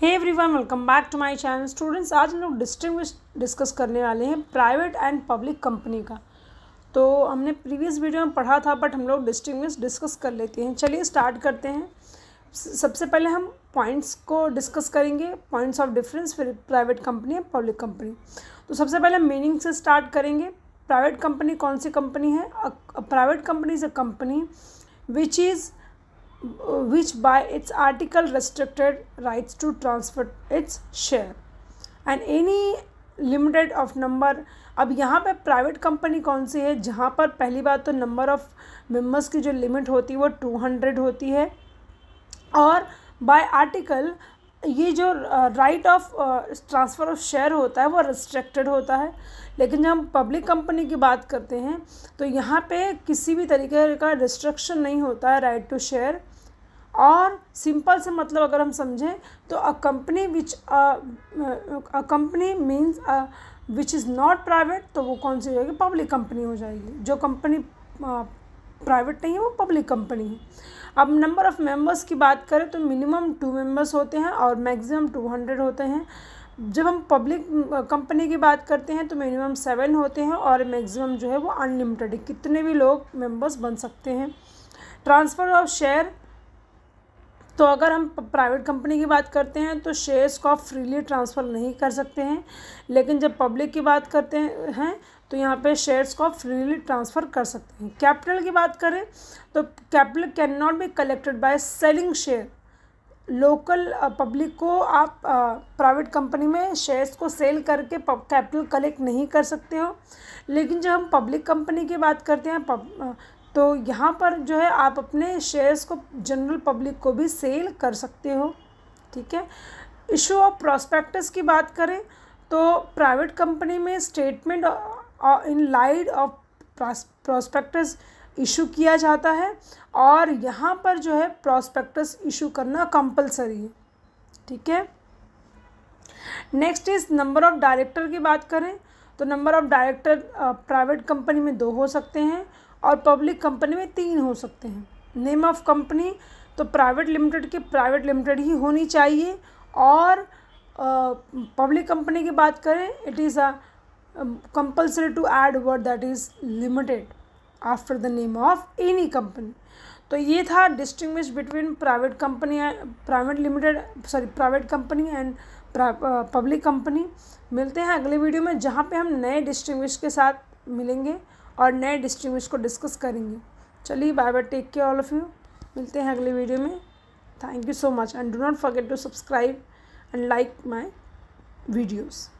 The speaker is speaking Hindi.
hey one welcome back to my channel students आज हम लोग डिस्टिंग्विश डिस्कस करने वाले हैं प्राइवेट एंड पब्लिक कंपनी का तो हमने प्रीवियस वीडियो में पढ़ा था बट हम लोग डिस्टिंग्विश डिस्कस कर लेते हैं चलिए स्टार्ट करते हैं सबसे पहले हम पॉइंट्स को डिस्कस करेंगे पॉइंट्स ऑफ डिफरेंस फिर private company and public company तो सबसे पहले मीनिंग से स्टार्ट करेंगे प्राइवेट कंपनी कौन सी कंपनी है private company is a company which is which by its article restricted rights to transfer its share and any limited of number अब यहाँ पे प्राइवेट कंपनी कौन सी है जहाँ पर पहली बात तो नंबर ऑफ़ मेम्बर्स की जो लिमिट होती है वो टू हंड्रेड होती है और बाय आर्टिकल ये जो right of transfer of share होता है वो रिस्ट्रिक्टेड होता है लेकिन जब हम पब्लिक कंपनी की बात करते हैं तो यहाँ पे किसी भी तरीके का रिस्ट्रिक्शन नहीं होता है राइट टू शेयर और सिंपल से मतलब अगर हम समझें तो a company which a company means which is not private तो वो कौन सी हो जाएगी पब्लिक कंपनी हो जाएगी जो कंपनी प्राइवेट नहीं है वो पब्लिक कंपनी है अब नंबर ऑफ़ मेंबर्स की बात करें तो मिनिमम टू मेंबर्स होते हैं और मैक्सिमम टू हंड्रेड होते हैं जब हम पब्लिक कंपनी की बात करते हैं तो मिनिमम सेवन होते हैं और मैक्सिमम जो है वो अनलिमिटेड कितने भी लोग मेंबर्स बन सकते हैं ट्रांसफ़र ऑफ शेयर तो अगर हम प्राइवेट कंपनी की बात करते हैं तो शेयर्स को आप फ्रीली ट्रांसफ़र नहीं कर सकते हैं लेकिन जब पब्लिक की बात करते हैं तो यहाँ पे शेयर्स को आप फ्रीली ट्रांसफ़र कर सकते हैं कैपिटल की बात करें तो capital can not be collected by selling share local public को आप प्राइवेट कंपनी में शेयर्स को सेल करके कैपिटल कलेक्ट नहीं कर सकते हो लेकिन जब हम पब्लिक कंपनी की बात करते हैं पब, तो यहाँ पर जो है आप अपने शेयर्स को जनरल पब्लिक को भी सेल कर सकते हो ठीक है इशू ऑफ प्रॉस्पेक्टस की बात करें तो प्राइवेट कंपनी में statement in light of prospectus issue किया जाता है और यहाँ पर जो है प्रोस्पेक्टस इशू करना कंपलसरी है ठीक है next is number of director की बात करें तो number of director private company में दो हो सकते हैं और पब्लिक कंपनी में तीन हो सकते हैं नेम ऑफ कंपनी तो प्राइवेट लिमिटेड के प्राइवेट लिमिटेड ही होनी चाहिए और पब्लिक कंपनी की बात करें it is a compulsory to add word that is limited after the name of any company तो ये था distinguish between private company private limited sorry private company and public company मिलते हैं अगले वीडियो में जहाँ पे हम नए डिस्टिंग्विश के साथ मिलेंगे और नए डिस्टिंग को डिस्कस करेंगे चलिए bye bye take care all of you मिलते हैं अगले वीडियो में thank you so much and do not forget to subscribe and like my videos